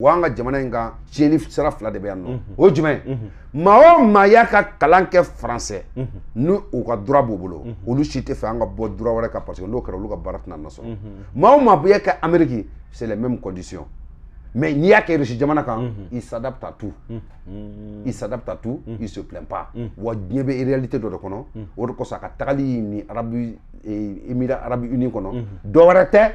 Wanga, an ka jamana in kan tiɲɛni sira fila de bɛ yan nɔ mhm. o jumɛn mhm. maa o maa y'a ka kalan kɛ faransɛ mhm. ni ka dura b'u bolo olu si tɛ fɛ an ka bɔ dura parce que n'o kɛra olu ka baara tɛna nasɔrɔ maa o amérique c'est les mêmes conditions mais n'i y'a kɛ rusi jamana kan il s'adapte à tout il s'adapte à tout il se plaint pas wa diɲɛ réalité dɔ de kɔnɔ o de kosɔn a ka tagali ni arabu e, émirat arabu uni kɔnɔ dɔwɛrɛ tɛ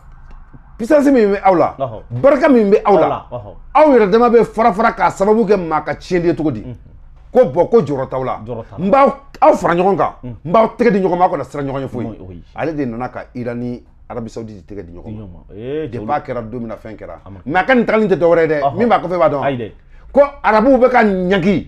puissance min bɛ aw la barika min bɛ aw la aw yɛrɛ dama bɛ fara fara k'a sababu kɛ maa ka tiɲɛli ye cogo di ko bɔn ko jɔyɔrɔ t'aw la n b'aw aw fara ɲɔgɔn kan n b'aw tɛgɛ di ɲɔgɔn ma aw kana siran ɲɔgɔn ye foyi ale de nana ka ira ni arabi saudi tɛgɛ di ɲɔgɔn ma depuis a kɛra don min na fɛn kɛra mɛ a ka nin tagali tɛ dɔwɛrɛ ye dɛ min b'a kɔfɛ b'a dɔn ko arabuw bɛ ka ɲangi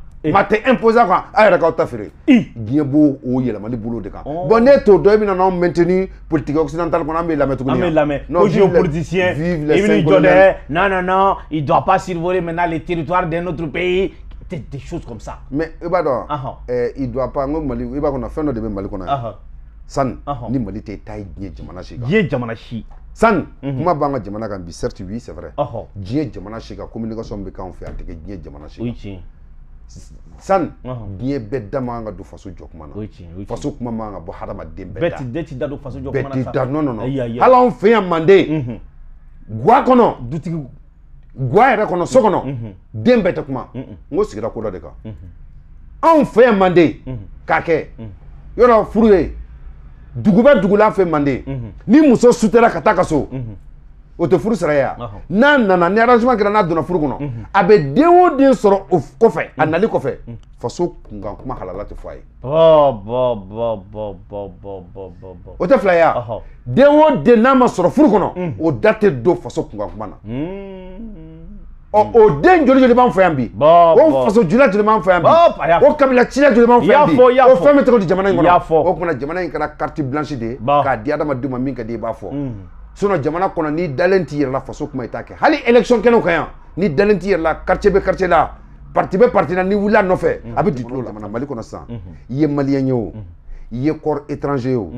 maa eh. tɛ imposer quoi ah yɛrɛ ta feere diɲɛ b'o o yɛlɛmali bolo de kan oh. bon n'e t'o dɔn e bɛna maintenir politique occidentale qu'on a mis la main an bɛ lamɛn ko il i bɛ n'i non non non il doit pas survoler maintenant les territoires d'un autre pays des, des choses comme ça mais i eh, b'a ah, ah. eh, il doit pas n ko Mali i b'a kɔnɔ fɛn de bɛ Mali ça yan ah, ni Mali taille taa diɲɛ jamana si kan jamana si sani mhm. kuma b'an jamana kan bi certes oui c'est vrai diɲɛ jamana si kan communication bɛ k'anw fɛ yan a tɛ jamana si sani diɲɛ bɛɛ da man ka don faso jɔ kuma na faso mm-hmm. mm-hmm. kuma man ka bɔ hadamaden bɛɛ da bɛɛ ti da don faso jɔ kuma na sa bɛɛ ti da nɔnɔ nɔ hali anw fɛ yan manden guwa kɔnɔ dutigi guwa yɛrɛ kɔnɔ so kɔnɔ den bɛɛ tɛ kuma n ko sigira ko dɔ de kan anw fɛ yan manden k'a kɛ yɔrɔ furu ye dugu bɛ dugu la fɛ manden mm-hmm. ni muso sutera ka taa ka so o tɛ furu sira ye yan n'a nana ni arrangement kɛra n'a donna furu kɔnɔ a bɛ den o den sɔrɔ o kɔfɛ a nali kɔfɛ faso kunkan kuma halala tɛ fɔ a ye. o tɛ fila ye yan den o den n'a ma sɔrɔ furu kɔnɔ o da tɛ don faso kunkan kuma na. ɔ o den joli joli b'an fɛ yan bi o faso jula joli b'an fɛ yan bi o kabila ciya joli b'an fɛ yan bi o fɛn bɛ tɔgɔ di jamana in kɔnɔ o tuma jamana in kɛra carte blanche de ye k'a di adamadenw ma min ka di i b'a fɔ. jamana kɔnɔ n'i dalen t'i yɛrɛ la faso kuma i t'a kɛ hali élection kɛnɛw kan yan n'i dalen t'i yɛrɛ la quartier bɛ quartier la parti bɛ parti la n'i wulila nɔfɛ mhm. a bɛ dutulo la mali kɔnɔ sisan i mhm. ye maliyɛn mhm. ye o i ye corps étranger ye o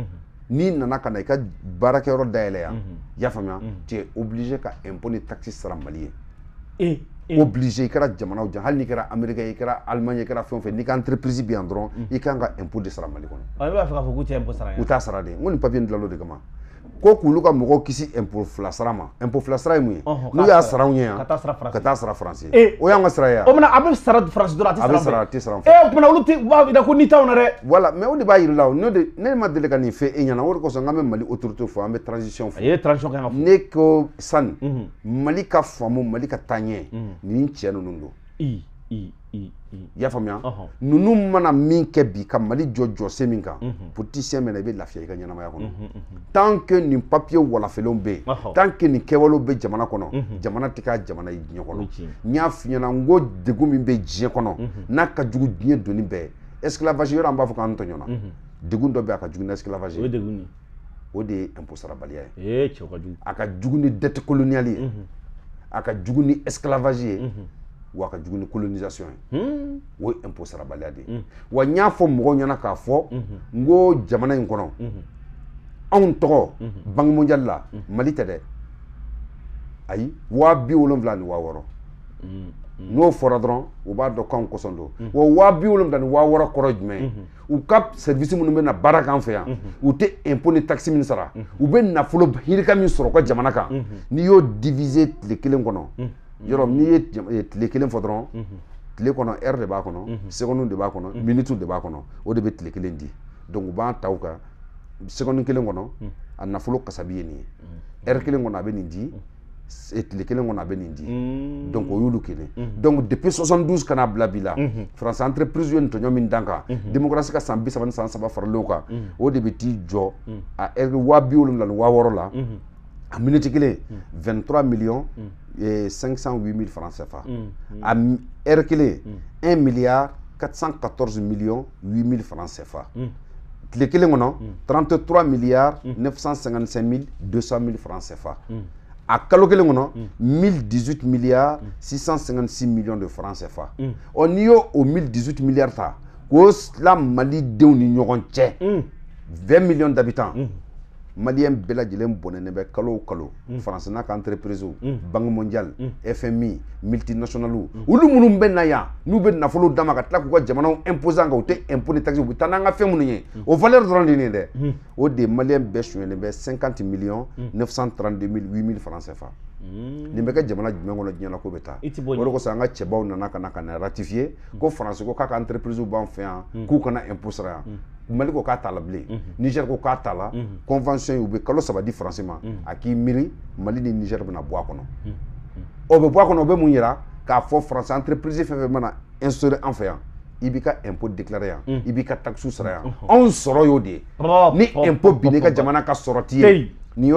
n'i nana ka na i ka baarakɛyɔrɔ dayɛlɛ yan i y'a faamuya tu es obligé ka impôt ni taxe sara mali ye obligé i kɛra jamanaw jan hali n'i kɛra américain i kɛra allemagne i kɛra fɛn o fɛn n'i ka entreprise bi yan dɔrɔn i kan ka impôt de sara mali kɔnɔ i b'a fɛ k'a fɔ k'u tɛ impôt sara yan u t'a sara de n ko nin papiye in dilanna o de kama ko k'olu ka mɔgɔw kisi impôt fila sara ma impôt fila sara ye mun ye n'u y'a sara anw ɲɛ yan ka taa sara faransi eh, o y'an ka sara ye yan o tuma a bɛ sara faransi dɔrɔn a tɛ sara an fɛ a bɛ sara a tɛ sara an fɛ ee o tuma olu tɛ u b'a yira ko n'i t'anw na dɛ voilà mais o de b'a yira la o n'o de ne ma deli ka nin fɛ e ɲɛna o de kosɔn k'an bɛ mali autorité fo an bɛ transition fo a ye transition kan ka fɔ ne ko sani mali ka faamu mali ka taa ɲɛ nin cɛ ninnu don Mm-hmm. y'a faamuya uh-huh. ninnu mana min kɛ bi ka mali jɔ jɔsen min kan mm-hmm. politisiyɛn mɛna i bɛ lafiya i ka ɲɛnamaya kɔnɔ mm-hmm, tant que nin papiye walafelenw bɛ yen uh-huh. tant que nin kɛwalew bɛ jamana kɔnɔ jamana tɛ k'a jamana ye diɲɛ kɔnɔ n y'a f'i ɲɛna n ko degun min bɛ diɲɛ kɔnɔ n'a ka jugu diɲɛ doni bɛɛ esclavage yɔrɔ an b'a fɔ k'an tɔɲɔna degun dɔ bɛ yen a ka jugu ni esclavage ye o de ye impôt ye a ka jugu ni dette coloniale ye a ka jugu ni esclavage ye wa hmm. hmm. ka jugu ni colonisation ye o ye de ye wa n y'a fɔ mɔgɔw ɲɛna k'a fɔ n ko jamana in kɔnɔ anw tɔgɔ bangi mondial la mali tɛ dɛ ayi waa bi wolonfila ni waa wɔɔrɔ n'o fɔra dɔrɔn u b'a dɔn k'anw kosɔn don wa waa bi wolonfila ni waa wɔɔrɔ kɔrɔ jumɛn u ka service minnu bɛ na baara k'an fɛ yan u tɛ impo ni taxi min sara u bɛ nafolo hirika min sɔrɔ u ka jamana kan n'i y'o divize tile kelen kɔnɔ yɔrɔ n'i ye eh, tile kelen fɔ dɔrɔn tile kɔnɔ ɛri de b'a kɔnɔ sekɔndiw de b'a kɔnɔ minitiw de b'a kɔnɔ o de bɛ tile kelen di donc u b'an ta u kan sekɔndi kelen kɔnɔ a nafolo kasabi ye nin ye ɛri kelen kɔnɔ a bɛ nin di eh, tile kelen kɔnɔ a bɛ nin di mmh. donc o y'olu kelen donc depuis 72 kana bila bi la france entreprise ye ntɔɲɔ min dan kan démocratie ka san bi saba ni san saba faralen o kan o de bɛ t'i jɔ a ɛri wa bi wolonwula ni wa wɔɔrɔ la à minute 23 millions mm. et 508 000 francs CFA mm. Mm. à heure 1 milliard 414 millions 8 000 francs CFA 33 milliards 955 200 000 francs CFA a kalo 1018 milliards 656 millions de francs CFA Au y 1018 milliards ta k'o 20 millions d'habitants maliyɛn bɛɛ lajɛlen bɔnɛnen bɛ kalo o kalo mm. faransi n'a ka entreprisew mm. bange mondial mm. fmi multinationalu olu minnu bɛ na yan n'u bɛ nafolo d'a ma ka tila k'u ka jamanaw impose an kan u tɛ impo ni taxe u bɛ taa n'an ka fɛn minnu ye o valeur dɔrɔn de ye dɛ o de ye maliyɛn bɛɛ sonyɛlen bɛ cinquante millions neuf cent trente deux mille huit mille francs CFA nin bɛ kɛ jamana jumɛn kɔnɔ diɲɛ na ko bɛ taa o de kosɔn an ka cɛbaw nana ka na ka na ratifier ko faransi ko k'a ka entreprisew b'an fɛ yan k'u kana impo sara yan mali ko k'a t'a la Niger ko k'a la convention u bɛ kalo saba di faransi ma a mali ni Niger bɛna bɔ a kɔnɔ o bɛ bɔ a be o yira k'a fo entreprise fe mana instaurer impôt déclaré, ibika taxe sara yan y'o de ni impôt binna ka jamana ka sɔrɔ ni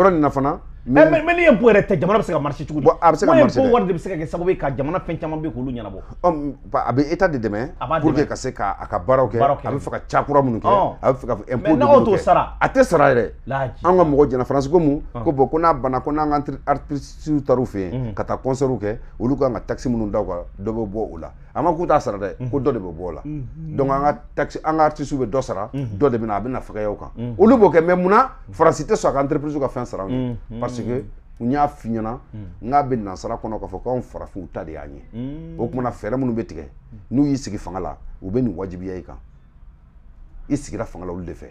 mais ni ye bon yɛrɛ tɛ jamana bɛ se ka marché cogo di ah, a bɛ se ka marché dɛ bon wari de bɛ se ka kɛ sababu ye ka jamana fɛn caman bɛ k'olu ɲɛnabɔ a bɛ état de dɛmɛ pour que ka se ka a ka baaraw kɛ a bɛ fɛ ka cakura minnu kɛ oh. a bɛ fɛ ka impôt minnu kɛ mais n'aw t'o sara a tɛ sara yɛrɛ anw ka mɔgɔw jɛnna faransi ko mun oh. ko bon ko n'a banna ko n'an ka artistes taar'u fɛ yen mhm. ka taa concert kɛ olu kan ka taxe minnu da u kan dɔ bɛ bɔ o la a ma k'u t'a sara dɛ mhm. ko dɔ de bɛ bɔ o la mhm. donc an ka taxe an ka artistes bɛ dɔ sara mhm. dɔ de bɛ na a bɛ na fɛgɛya kan olu b'o kɛ mais munna faransi tɛ sɔn a ka entreprise ka fɛn sara anw ye parce que n y'a f'i ɲɛna n k'a bɛ nansara kɔnɔ k'a fɔ k'anw farafinw ta de y'an ye o kumana fɛɛrɛ minnu bɛ tigɛ n'u y'i sigi fanga la u bɛ nin wajibiya i kan i sigira fanga la olu de fɛ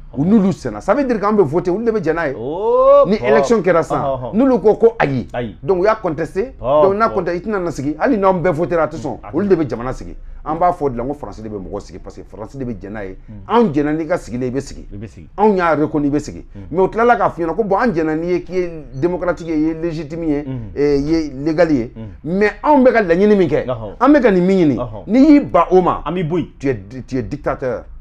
Nous n'olu ça veut dire voter voté ni ni élection kɛra Nous le coco donc il a contesté donc n'a contesté i na sigi hali n'anw bɛɛ voter a tɛ sɔn ou de jamana b'a de la français de parce que français de bɛ jɛn en ye n'i ka sigilen i reconnu mais au k'a f'i ko bon n'i démocratique légitime mais on ka la ni on ka n'i y'i ban ma tu es dictateur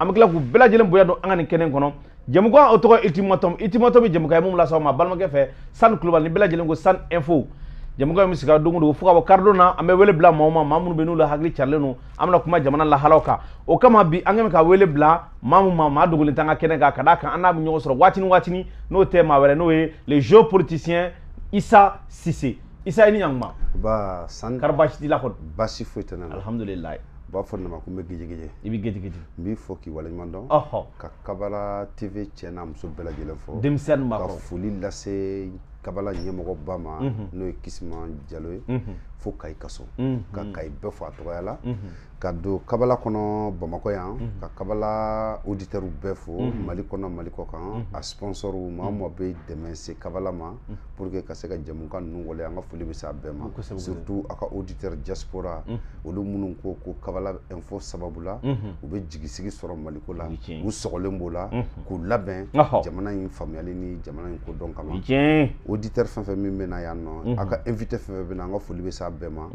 an bɛ tila k'u bɛɛ lajɛlen bonya don an ka nin kɛnɛ kɔnɔ jɛmukan o tɔgɔ ultimatum ultimatum bɛ jɛmukan ye mun las'aw ma balimakɛ fɛ sanu kulubali ni bɛɛ ko sanu info jɛmukan in bɛ sigi a don fo ka bɔ karidon na an bɛ wele bila maa o maa minnu bɛ n'u la hakili carilen don an bɛna kuma jamana lahalaw kan o kama bi an kɛlen ka wele bila maa min ma maa dogolen t'an ka kɛnɛ kan ka d'a kan an n'a bɛ ɲɔgɔn sɔrɔ waati ni n'o tɛ maa wɛrɛ n'o ye le géopoliticien isa sise isa i e ni ɲankuma. ba sanu kari baasi t'i kɔni. baasi foyi tɛ ne na b'a fɔ ne ma ko n bɛ gijigiji i bɛ gijigiji n b'i fɔ k'i waleɲuman dɔn ka kabala tv cɛ n'a muso bɛɛ lajɛlen fɔ denmisɛnnin ma ka foli lase kabala ɲɛmɔgɔba ma n'o ye kisima jalo ye mhm. fo kayi kaso mhm. ka kayi bɛɛ fɔ a tɔgɔya la mhm ka don kabala kɔnɔ bamakɔ yan ka kabala auditɛrw bɛɛ fo mali kɔnɔ mali kɔ kan a sponsɔrw ma ma bɛ dɛmɛ se kabala ma pour que ka se ka jamuka nunu wale an ka foli bɛ se a bɛɛ ma surtout a ka auditɛr jaspora olu minnu ko ko kabala info sababula u bɛ jigisigi sɔrɔ maliko la u sɔgɔlen b'o la k'u labɛn jamana in faamuyali ni jamana in dɔn kama auditɛr fɛn fɛn min bena yan nɔ a ka invité fɛn fɛn an ka foli bɛ se a bɛɛ ma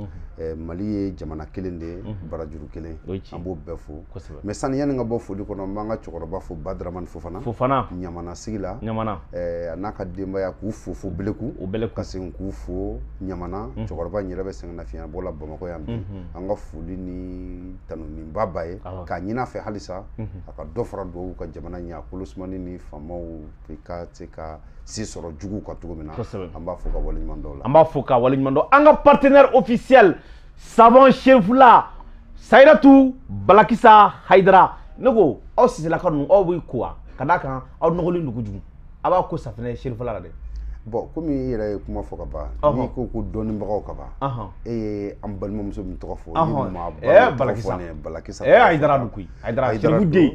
mali ye jamana kelen de ye baraju juru kelen an b'o bɛɛ fo mɛ sani yani ka bɔ foli kɔnɔ n b'an ka cɛkɔrɔba fo badramani fofana fofana ɲamana sigi la ɲamana a n'a ka denbaya k'u fo fo beleku ka segin k'u fo ɲamana cɛkɔrɔba in yɛrɛ bɛ sɛgɛn nafiɲɛna bɔ la bamakɔ yan bi an ka foli ni tanuninba ba ye k'a ɲin'a fɛ halisa a ka dɔ fara duwawu ka jamana ɲɛ a kolosumani ni faamaw ka se ka se sɔrɔ juguw ka cogo min na an b'a fo ka waleɲuman dɔw la an b'a fo ka waleɲuman dɔn an ka partenaire officiel savon chef la sayidatu balakisa hayidara ne ko aw sisilaka ninnu aw b'i ko wa ka d'a kan aw nɔgɔlen don kojugu a b'a ko safinɛ selifala la dɛ. bɔn komi i yɛrɛ ye kuma fɔ ka ban n'i ko ko dɔnnibagaw ka ban e ye an balimamuso min tɔgɔ fɔ i maa ba tɔgɔ fɔ ne ye balakisa ɛɛ ayidara don koyi ayidara selifu den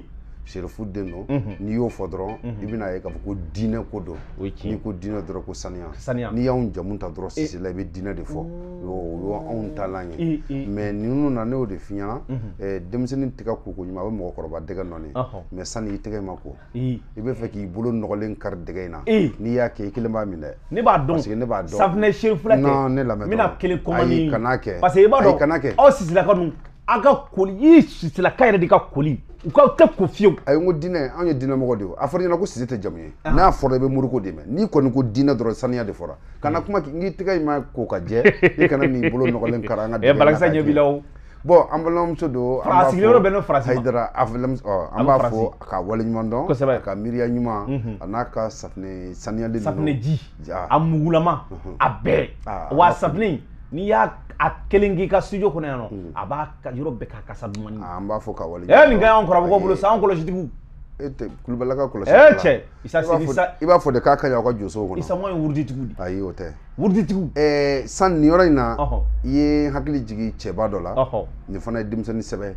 sɛrifu den don n'i y'o fɔ dɔrɔn mhm. i bɛna ye k'a fɔ ko diinɛ ko don n'i ko diinɛ dɔrɔn ko saniya n'i y'anw jamu ta dɔrɔn sise la i bɛ diinɛ de fɔ oh. o y'anw taalan ye mɛ ninnu na ne y'o de f'i ɲɛna mhm. denmisɛnnin tɛgɛ ko ɲuman a bɛ mɔgɔkɔrɔba dɛgɛ nɔ mɛ sani i tɛgɛ ma ko i bɛ fɛ k'i bolo nɔgɔlen kari dɛgɛ in na n'i y'a kɛ i kelen b'a min dɛ ne b'a dɔn parce que ne b'a dɔn safinɛ seri filɛ kɛ ne lamɛn n ayi kana kɛ parce que i b'a dɔn aw sisilaka ninnu aga ka koli i sisilaka yɛrɛ de ka koli u ka tɛ ko fiyewu ayi n ko diinɛ anw ye diinɛmɔgɔ de ye a fɔra ɲɛna ko sisi jamu ye ah. n'a fɔra be muruko de n'i kɔni ko diinɛ dɔrɔn saniya de fora. kana kuma k'i ngi tɛgɛ in ma ko ka jɛ i kana n'i bolo nɔgɔlen kara an ka eh, dɛmɛ balakisɛ ɲɛ b'i la o bon an balimamuso don a sigilen yɔrɔ bɛɛ n'o farasi ma hayidara an b'a fɔ ka waleɲuman dɔn ka miiriya ɲuman a n'a ka de saniyalen ninnu ji a mugulama a wa safinɛ n'i y'a a kelen k'i ka studio kɔnɔ yan nɔ a b'a ka yɔrɔ bɛɛ k'a kasa dumanni an ah, b'a fɔ ka wale ɛ eh, nin ka y'anw kɔrɔbɔgɔw bolo eh, san kɔlɔsitigiw e tɛ kulubalaka kɔlɔsi ɛ cɛ isa segi sa i b'a fɔ de k'a ka ɲi aw ka jo kɔnɔ isa mɔn ye wuruditigiw de ayi o tɛ wuruditigiw ɛɛ eh, san nin yɔrɔ in na i ye hakili jigi cɛba dɔ la nin fana ye denmisɛnnin sɛbɛ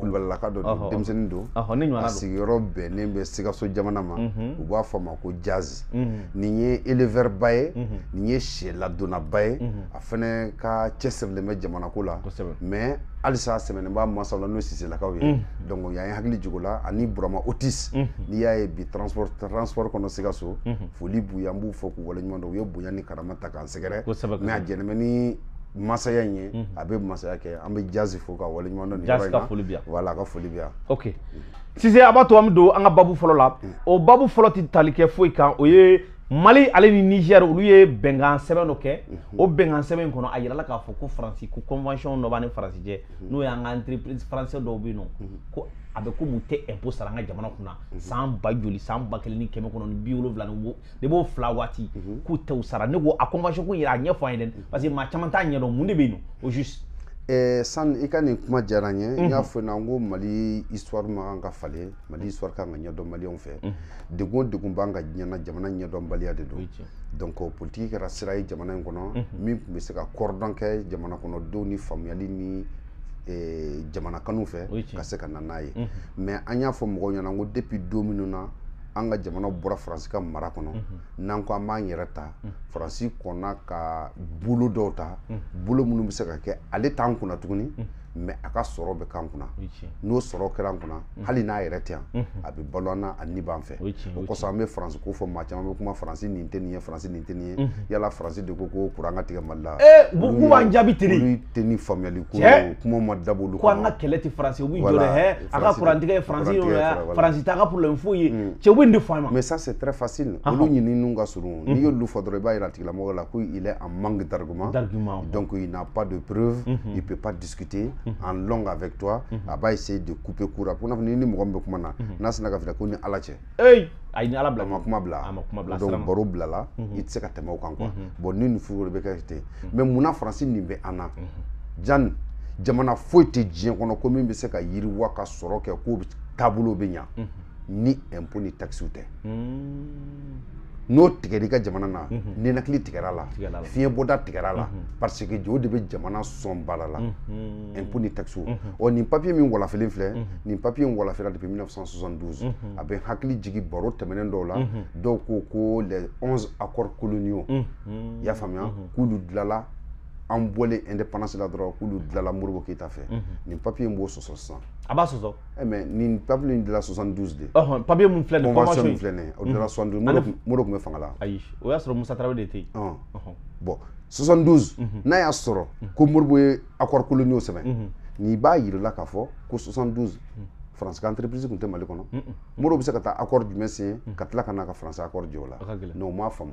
kulubalilaka dɔ don denmisɛnnin don a sigiyɔrɔ bɛnnen bɛ sikaso jamana ma mhm. u b'a fɔ a ma ko jazi mhm. nin ye elevɛriba ye mhm. nin ye sɛladonnaba ye a fɛnɛ ka cɛsirilen bɛ jamanako la mɛ halisa sɛmɛnin b'a masaw la n'o siselakaw ye donc y'an ye hakili jigin o la ani burama otis n'i y'a ye bi transport transport kɔnɔ sikaso foli b'u ye an b'u fɔ k'u waleɲuman dɔn u ye bonya ni karama ta ta k'an sɛgɛrɛ mɛ a jɛnɛ bɛ ni masaya in ye a bɛ masaya kɛ an bɛ jasi fo ka waleɲuman dɔ nin yɔrɔ in na foli wala a ka foli ok Si c'est b'a to an bɛ don an ka babu fɔlɔ o babu fɔlɔ tɛ tali kɛ o ye mali ale ni nizɛri olu ye bɛnkan sɛbɛn dɔ kɛ o bɛnkan sɛbɛn in kɔnɔ a yirala k'a fɔ ko faransi ko convention dɔ b'a ni faransi n'o y'an ka entreprise français dɔw bɛ a bɛ ko mun tɛ impôt sara an ka jamana kunna san ba joli san ba kelen ni kɛmɛ kɔnɔ ni bi wolonwula ni wo ne b'o fila waati k'u tɛ u sara ne ko a convention ko in yɛrɛ a ɲɛfɔ an ye dɛ parce que maa caman t'a ɲɛdɔn mun de bɛ yen nɔ au juste. Eh, sani i ka nin kuma diyara n ye n y'a fɔ na n ko mali histoire ma kan ka falen mali histoire ka kan ka ɲɛdɔn maliyɛnw fɛ degun o degun b'an ka diɲɛ na jamana ɲɛdɔnbaliya de don donc politique kɛra sira ye jamana in kɔnɔ min tun bɛ se ka kɔrɔdɔn kɛ jamana kɔnɔdenw ni faamuyali ni Eh, jamana kanu fɛ ka se ka na n'a ye mɛ an y'a fɔ mɔgɔw ɲɛna ko depuis don minnu na an ka jamana bɔra faransi ka mara kɔnɔ n'an ko an b'an yɛrɛ ta faransi kɔnna ka bolo dɔw ta bolo minnu bɛ se ka kɛ ale t'an kunna tuguni mɛ a ka sɔrɔ bɛ kan kunna n'o sɔrɔ kɛra kunna hali n'a yɛrɛ tɛ yan a bɛ balo an na a ni b'an fɛ o kosɔn an bɛ faransi ko fɔ maa caman bɛ kuma faransi nin tɛ nin ye faransi nin tɛ nin ye yala faransi de ko ko kuran ka tigɛ mali la k'u eh, b'an jaabi tere olu tɛ ni faamuyali ko ye kuma ma dabɔ olu kama ko an ka kɛlɛ tɛ faransi ye u b'u jɔ dɛ hɛ a ka kuran tigɛ ye faransi ye faransi t'a ka problème foyi ye mm. cɛ bɛ nin de fɔ an ma mais ça c'est très facile olu ɲininiw ka surun n'i y'olu fɔ dɔrɔn i b'a yira tigilamɔgɔ la ko il est en manque d'argument donc il n'a pas de preuve il peut pas discuter Mhm. en long avec toi mhm. a b'a essayer de couper court a n'a fɔ ni ni mɔgɔ min bɛ kuma na mhm. n'a sina ka fila ko ni ala cɛ ah, a ni ala bila a ma kuma bila a ma kuma bila donc baro bilala i tɛ se ka tɛmɛ o kan quoi bon ni nin furu de bɛ kɛ ten mais munna faransi nin bɛ an na jani jamana foyi tɛ diɲɛ kɔnɔ ko min bɛ se ka yiriwa ka sɔrɔ kɛ ko taabolo bɛ ɲa ni impôt ni taxes tɛ n'o tigɛr'i ka jamana na ninakili tigɛr'a la fiɲɛbɔda tigɛr'a la parce que jo de bɛ jamana sɔn baara la impôt ni taxes ɔ nin papier min walafilen filɛ nin papier in walafila depuis 1972 a bɛ hakili jigin baro tɛmɛnen dɔw la dɔw ko ko les 11 accords coloniaux i y'a faamuya k'olu dilala an bɔlen indépendance la dɔrɔn k'olu dilala moribo keyita fɛ nin papiye in b'o sɔsɔ sisan a b'a sɔsɔ eh, mɛ nin papiye in dilala soixante douze de papiye mun filɛ nin convention min filɛ nin o dilala soixante douze moribo tun bɛ fanga la ayi o y'a sɔrɔ musa tarawele de tɛ yen bɔn soixante douze n'a y'a sɔrɔ ko moribo ye accord coloniaux sɛbɛn nin b'a yirala k'a fɔ ko soixante douze faransi ka entreprise tun tɛ mali kɔnɔ moribo bɛ se ka taa accord jumɛn signé mm. ka tila ka na ka faransi accord jɛ o la n'o m'a faamu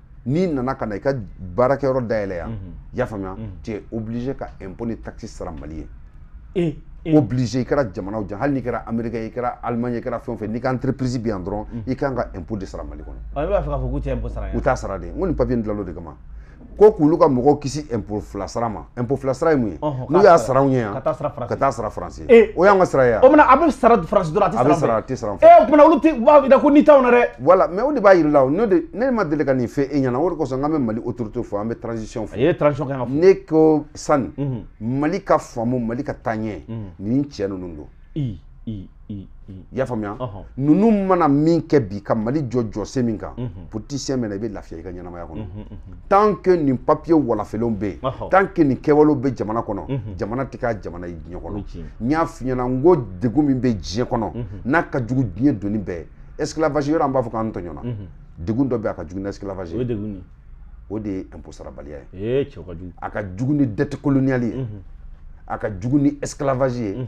n'i nana ka na i ka baarakɛyɔrɔ dayɛlɛ yan y'a faamuya tu es obligé ka impôt ni taxe sara mali ye obligé i kɛra jamanaw jan hali n'i kɛra américain i kɛra alemaɲe i kɛra fɛn o fɛn n'i ka entreprise bi yan dɔrɔn i kan ka impôt de sara mali kɔnɔ i b'a fɛ k'a fɔ k'u tɛ impôt sara yan u t'a sara de n ko nin papiye in dilan'o de kama ko k'olu ka mɔgɔw kisi impôt fila sara ma impôt fila sara ye mun ye n'u y'a sara anw ye yan ka taa sara faransi eh, o y'an ka sara ye yan o tuma a bɛ sara faransi dɔrɔn a tɛ sara a tɛ sara an fɛ ee eh, o tuma olu tɛ u b'a yira ko ni t'anw na dɛ voilà mais o de b'a yira la ne de ne ma deli ka nin fɛ e ɲɛna o de kosɔn n k'an bɛ mali autorité fɔ an bɛ transition fɔ a ye transition kan ka fɔ ne ko sani mali ka faamu mali ka taa ɲɛ nin cɛ ninnu don i i i i y'a faamuya ninnu mana min kɛ bi ka mali jɔ jɔsen min kan politisiyɛn mɛna i bɛ lafiya i ka ɲɛnamaya kɔnɔ tant que nin papiye walafelenw bɛ yen tant que nin kɛwalew bɛ jamana kɔnɔ jamana tɛ k'a jamana ye diɲɛ kɔnɔ n y'a f'i ɲɛna n ko degun min bɛ diɲɛ kɔnɔ n'a ka jugu diɲɛ doni bɛɛ esclavage yɔrɔ an b'a fɔ k'an tɔɲɔna degun dɔ bɛ a ka jugu ni esclavage ye o de ye impôt sarabaliya ye a ka jugu ni dette coloniale ye a ka jugu ni esclavage ye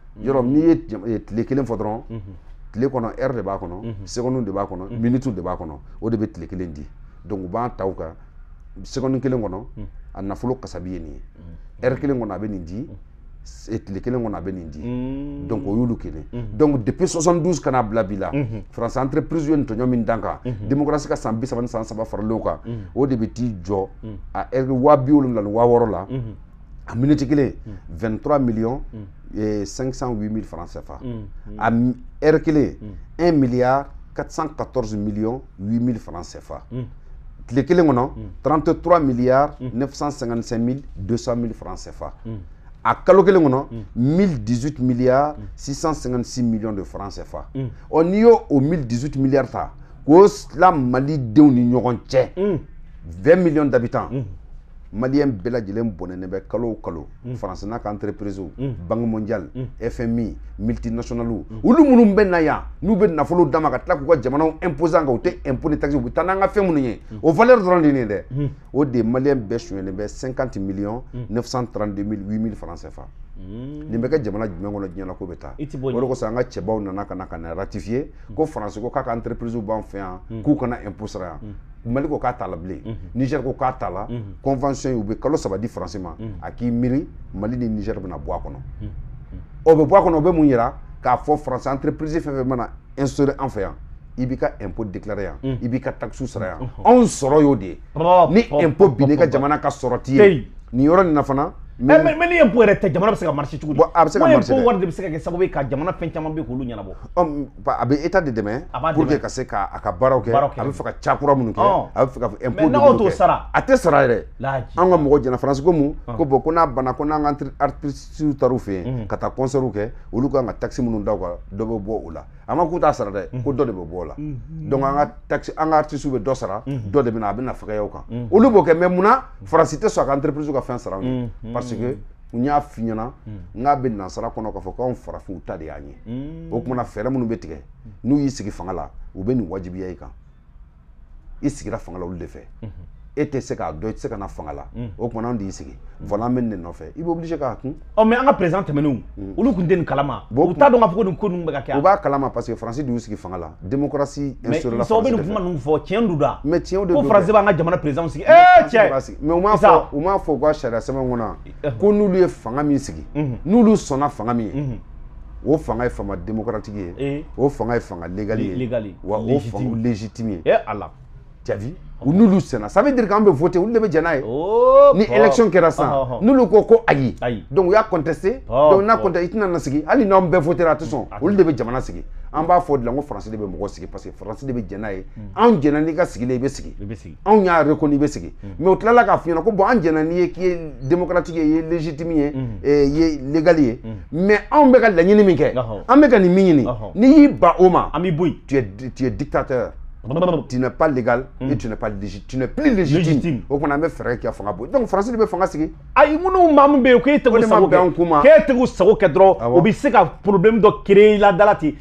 Mm-hmm. yɔrɔ n'i ye eh, tile kelen fɔ dɔrɔn mm-hmm. tile kɔnɔ ɛri de b'a kɔnɔ mm-hmm. sɛgɔndiw de b'a kɔnɔ minitiw de b'a kɔnɔ o de bɛ tile kelen di donc u b'a ta u kan sɛgɔndi kelen kɔnɔ mm. a nafolo kasa bi ye nin ye ɛri kelen kɔnɔ a bɛ nin di tile kelen kɔnɔ a bɛ nin di donc o y'olu kelen donc depuis soixante douze kana bila bi la faransi entreprise ye ntɔɲɔ min dan kan démocratie ka san bi saba ni san saba faralen o kan o de bɛ t'i jɔ a ɛri wa bi wolonwula ni wa wɔɔrɔ la à minute 23 millions mm. et 508 000 francs CFA. À mm. 1 mm. milliard 414 millions 8000 000 francs CFA. 33 milliards 955 200 000 francs CFA. À quelle 1018 milliards 656 millions de francs CFA. On au 1018 milliards ça. cause la Mali de 20 millions d'habitants. maliyɛn bɛɛ lajɛlen bɔnɛnen bɛ kalo o kalo mm. faransi n'a ka entreprisew mm. bange mondial mm. fmi multinationalu olu minnu bɛ na yan n'u bɛ nafolo d'a ma ka tila k'u ka jamanaw imposé an kan u tɛ impo ni taxe u bɛ taa n'an ka fɛn minnu ye o valeur dɔrɔn de ye nin ye dɛ o de ye maliyɛn bɛɛ sonyɛlen bɛ cinquante millions neuf cent trente deux mille huit mille francs CFA nin bɛ kɛ jamana jumɛn kɔnɔ diɲɛ la ko bɛ taa o de kosɔn an ka cɛbaw nana ka na ka na ratifier ko faransi ko k'a ka entreprisew b'an fɛ yan k'u kana impo sara yan mali ko k'a la bilen nizɛri la convention u kalo saba di faransi ma a qui miiri mali ni Niger bɛna bɔ a kɔnɔ o bɛ bɔ a kɔnɔ o mun yira k'a français entreprise fɛn mana instaurer an impôt déclaré ibika taxe sara de ni impôt binna jamana ka sɔrɔ ni ye mais ni ye bon yɛrɛ tɛ jamana bɛ se ka marché cogo di a bɛ se ka marché dɛ wari de bɛ se ka kɛ sababu ye ka jamana fɛn caman bɛ k'olu ɲɛnabɔ a bɛ état de dɛmɛ pour que ka se ka a ka baaraw kɛ a bɛ fɛ ka cakura minnu kɛ oh. a bɛ fɛ ka impôt n'aw t'o sara a tɛ sara yɛrɛ an ka mɔgɔ jɛnna faransi ko mun ko bon ko n'a banna ko n'an ka artistes taar'u fɛ yen hmm. ka taa concert kɛ olu kan ka taxe minnu da u kan dɔ bɛ bɔ o la a ma k'u t'a sara dɛ mhm. ko dɔ de bɛ bɔ o la mhm. donc an ka taxe an ka artiste bɛ dɔ sara mhm. dɔ de bɛ na a bɛ na fɛgɛya o kan olu b'o kɛ mais munna faransi tɛ sɔn a ka entreprise ka fɛn sara anw ye parce que n y'a f'i ɲɛna n k'a bɛ nansara kɔnɔ k'a fɔ k'anw farafinw ta de y'an ye o kumana fɛɛrɛ minnu bɛ tigɛ n'u y'i sigi fanga la u bɛ nin wajibiya i kan i sigira fanga la olu de fɛ e tɛ se k'a dɔn i e tɛ se ka na fanga la hmm. o tuma anw y'i sigi fɔlɔ an bɛ nin de nɔfɛ i bɛ oblige k'a kun. ɔ mɛ an ka président tɛmɛnenw hmm. olu tun tɛ nin kalama u t'a dɔn k'a fɔ ko nin ko ninnu bɛ ka kɛ. u b'a kalama parce que faransi de y'u sigi fanga la démocratie instaurée la faransi de fɛ. mɛ sɔn bɛ nin kuma ninnu fɔ tiɲɛ don da. mɛ tiɲɛ de don ko faransi b'an ka jamana président sigi ee cɛ. mɛ u m'a fɔ u m'a fɔ u ka sariya sɛbɛn kɔnɔ eh. ko n'olu ye fanga min sigi mhm. n'olu sɔnna fanga min ye mhm. o fanga ye fanga démocratique ye eh. o fanga ye fanga légale ye wa o fanga légitime ye. ee eh, ala. tu as vu On ça veut dire qu'on veut voter on peut voter ni élection kɛra nous le coco donc on a contesté donc a contesté on na on peut voter voter on ou voter de de parce que français de n'a ye n'i ka sigilen i bɛ on reconnu mais au tilala k'a f'i a bon an ye démocratique ye légitime légal mais on bɛ ka la min On ka n'i tu es dictateur tu n'es pas légal et hmm. tu n'es pas légitime. Tu n'es plus légitime. Donc Faransi ben, ben, ah de bɛ fanga qui Ayi minnu maa de problème créer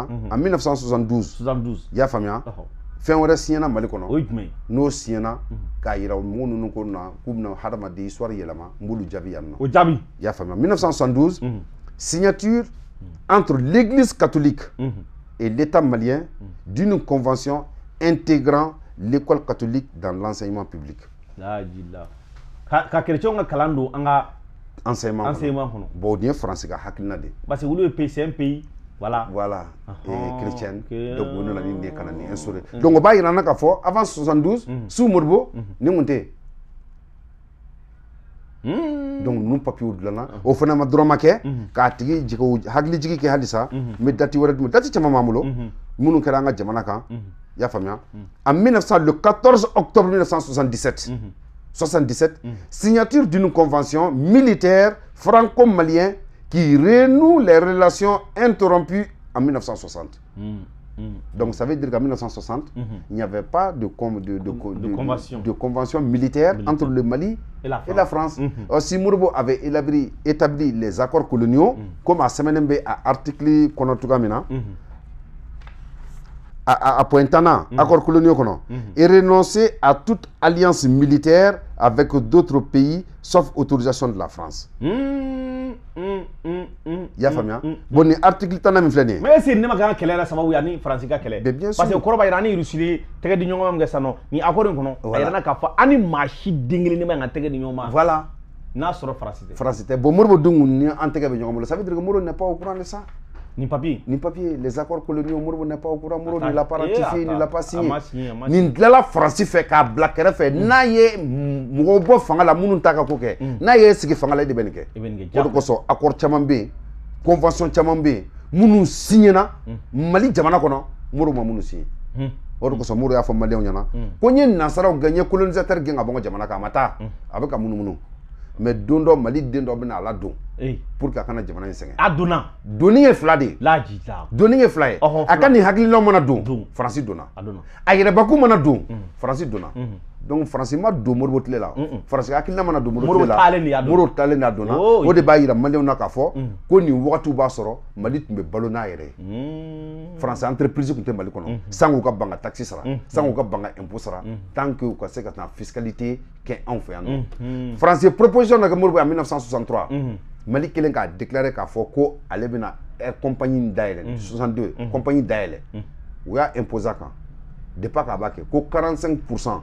Mhm. en 1972 72 i y'a fait un wɛrɛ n'a mali Oui, o ye jumɛn n'o siɲɛna mhm. k'a yira monu no ko na k'u bɛna hadamaden histoire yɛlɛma lama. b'olu jaabi yan o jaabi y'a 1972 signature mhm. entre l'église catholique et l'état malien d'une convention intégrant l'école catholique dans l'enseignement public ka kerecɛnw ka kalan don kalando anga enseignement Enseignement, bon o français, ka de parce que le pays c'est un pays voilà, voilà. et ah, chrétienne donc on a dit donc on va y avant 72 mm-hmm. sous Morbo, mm-hmm. mm-hmm. donc nous papiyew dilanna dit nous ma dɔrɔn ma halisa Mais dati dati Nous nous y'a en 1914 le 14 octobre 1977 77 signature d'une convention militaire franco malienne qui renoue les relations interrompues en 1960. Donc ça veut dire qu'en 1960, mhm. il n'y avait pas de, de, de convention, militaire, entre le Mali et la France. aussi mhm. Si Mourbo avait établi, les accords coloniaux, mhm. comme à Semenembe à article Konotugamina, à, à Pointana, accord mhm. colonial mhm. et renoncer à toute alliance militaire avec d'autres pays, sauf autorisation de la France. Hmm, hmm, hmm, ya famia. Bon, article article de Mais c'est ne magana est la sama wuyani France ka est. Parce que koroba nyoma ni accord en Voilà. ka ani nyoma. Voilà. Na sur France. France. Bon, dungu ni nyoma. que Moro n'est pas au courant de ça. ni papier ni papier les accords coloniaux moribo n'est pas au courant moribo ne l'a pas ratifié ne l'a pas signé nin tilala faransi fɛ k'a bila kɛrɛfɛ n'a ye mɔgɔw bɔ fanga la minnu t'a ka ko kɛ mm. n'a ye sigi fanga la e de bɛ nin kɛ o de kosɔn accord caman bɛ yen convention caman bɛ yen minnu signena mm. mali jamana kɔnɔ moribo ma minnu signé o mm. de kosɔn moribo y'a fɔ maliyɛnw ɲɛna ko n ye nansaraw gɛn n ye colonisateur gɛn ka bɔ n ka jamana kan a ma taa a bɛ ka munumunu mais don dɔ mali den dɔ bɛ na a ladon Eh. pour que a jamana in sɛgɛn a donna donni ye fila de ye laji ta donni ye fila ye a ka nin hakilinaw mana don faransi donna a yɛrɛbakun mana do mm. faransi dona mm-hmm. donc faransi ma do moribo la faransi hakilina mana don moribo tile la moribo tilalen de a donna oh, o de b'a yira maliyɛnw na kafo mm. ko ni wagatiw b'a sɔrɔ mali tun bɛ balo mm. entreprise tun tɛ mali kɔnɔ mm-hmm. san'u ka banga taxi sara mm-hmm. san'u ka banga impôt sara tant que u ka se ka fiscalité qui en fait yan nɔ proposition na kɛ moribo en 1963 malik Kelinga déclaré qu'il fo ko ale une compagnie d'Aile 62 compagnie il Ou a imposa De Depa ka ko 45%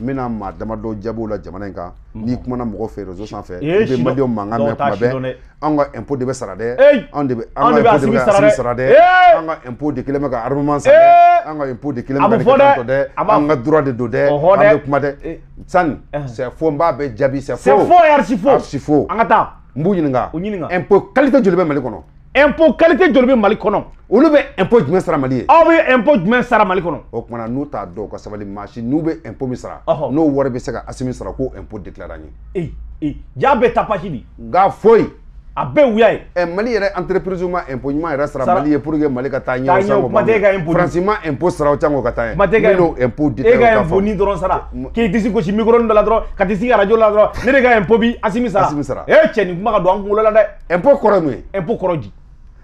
n bɛna maa damadɔ jaabiw la jamana in kan mm. n'i kumana mɔgɔ fɛ réseau sanfɛ eh, i bɛ maliyɛnw mankan mɛn kuma bɛɛ eh. anw ka impôt de bɛ sara dɛ eh! anw de bɛ an ka impôt de bɛ ka asiri sara dɛ an ka impôt de kɛlen bɛ ka armement san dɛ an ka impôt de kɛlen bɛ ka nin kɛ tɔ dɛ an ka droit de don dɛ an bɛ kuma dɛ sani c'est faux n b'a bɛɛ jaabi c'est faux c'est faux et archi faux archi faux an ka taa n b'u ɲininka impôt qualité joli bɛ mali kɔnɔ impôt qualité joli bɛ mali kɔnɔ. olu bɛ impôt jumɛn sara mali ye. aw bɛ impôt jumɛn sara mali kɔnɔ. o tuma na n'u t'a dɔn u ka sabali maa si n'u bɛ impôt min sara. ɔhɔ n'o wari bɛ se ka asi min sara k'o impôt déclare an ye. ee ee jaa bɛɛ ta pasi di. nka foyi. a bɛɛ wuya ye. ɛ mali yɛrɛ entreprise ma impôt ɲuman yɛrɛ sara mali ye pour que mali ka taa ɲɛ o sango ma ɲɛ e faransi ma impôt sara o sango ka taa ɲɛ minnu impôt di e ka impôt e ni dɔrɔn sara k'i disi gosi la dɔrɔn ka t'i sigi la dɔrɔn ne de ka impôt bi asimi sara asimi eh, la dɛ. impôt kɔrɔ ye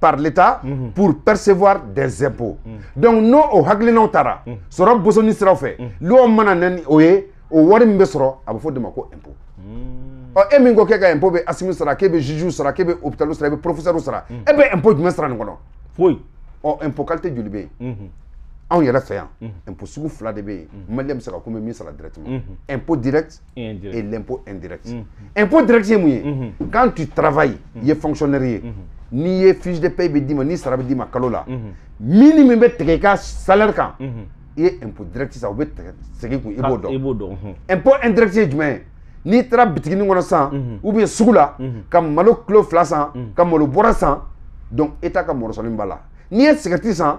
par l'État mhm. pour percevoir des impôts. Mhm. Donc, nous, au Haglinaw Tara, seront un nous, oye, au wari Besro, à Nous de impôt. Nous impôt be juge hôpital professeur Nous Et impôt Nous nous de directement impôt direct et l'impôt indirect impôt direct c'est quand tu travailles y mhm. ye fonctionnaire n'i ye fiche de paye bɛ d'i ma ni sara bɛ d'i ma kalo la mini bɛ tigɛ i ka salaire kan i ye impôt direct sisan o bɛ segin kun i b'o dɔn impôt indirect ye jumɛn ye n'i taara bitiginin kɔnɔ san ou sugu la ka malo kilo fila san ka malo san donc état ka mɔrɔsɔni b'a la n'i ye sigɛriti san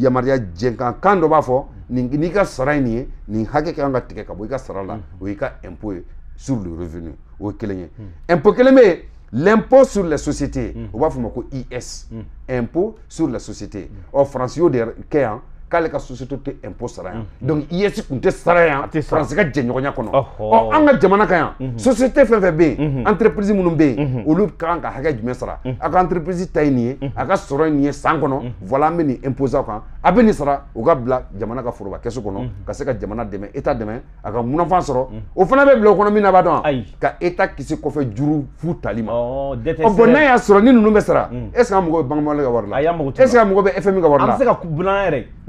yamaruya jenga kan dɔ b'a fɔ n'i ka sara ni nin ye nin hakɛ kan ka tigɛ ka bɔ i o ka impôt sur le revenu o ye impôt kelen l'impôt sur les sociétés o b'a fɔ o is impôt sur la société o francio de k'ale ka société tɛ impôt sara yan mm. donc IES tun tɛ sara yan faransi ka jɛɲɔgɔnya kɔnɔ oh, ɔ oh. an ka jamana ka yan mm-hmm. société fɛn fɛn bɛ yen mm-hmm. entreprise minnu bɛ yen mm-hmm. olu ka kan ka hakɛ jumɛn sara a ka entreprise ta ye nin ye a ka sɔrɔ ye nin ye san kɔnɔ voilà an bɛ nin imposer aw kan a bɛ nin sara u ka bila jamana ka foroba kɛsu kɔnɔ ka se ka jamana dɛmɛ état dɛmɛ a ka munafa sɔrɔ o fana bɛ bila o kɔnɔ min na b'a dɔn wa ka état kisi kɔfɛ juru fu tali ma oh, ɔ bɔn n'a y'a sɔrɔ ni ninnu bɛ sara mm. est ce que an mago bɛ banque mobile ka wari la est ce que an mago bɛ FMI ka wari la an bɛ se ka bulan yɛrɛ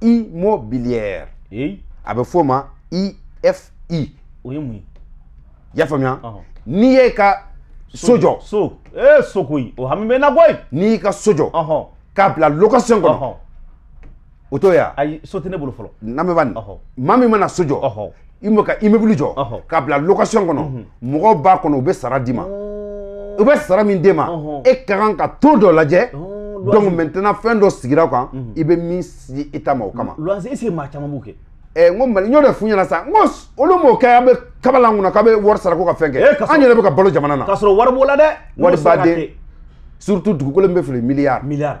immobilière. A bɛ f'o ma IFI. I y'a N'i ka so eh So ee so hami mena boy. N'i eka ka aho jɔ. Ɔhɔn. location kono. Ɔhɔn. O t'o ye so tene ne bolo fɔlɔ. mana Sojo. jɔ. Imoka, I bɛ ka la location kono. Mhm. Mɔgɔw b'a kono ubesara dima. sara dima. ma. sara min donc maintenant fɛn dɔ sigira kan i bɛ min si i ta ma o kama. luwanse ese maa caman b'o kɛ. ɛɛ n ko mali n y'o na f'u ɲɛna sa n ko olu m'o kɛ an bɛ kabala an kunna k'a bɛ wari sara ko ka fɛn kɛ an yɛrɛ bɛ ka balo jamana na. k'a sɔrɔ wari b'o la dɛ. wari baden surtout dugukolo min bɛ feere miliyari.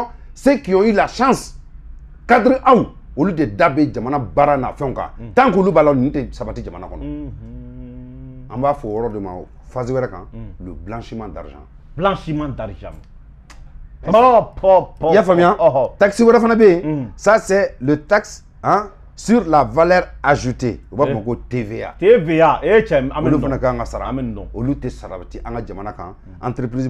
ceux qui ont eu la chance cadre au lieu de d'abé, jamana mm. tant que jamana kono. Mm-hmm. de mm. le blanchiment d'argent blanchiment d'argent Il y a Taxi mm. Ça, c'est le taxe hein, sur la valeur ajoutée. On va beaucoup TVA. TVA. Eh, tiens, amen. Olu avez kan Vous Entreprise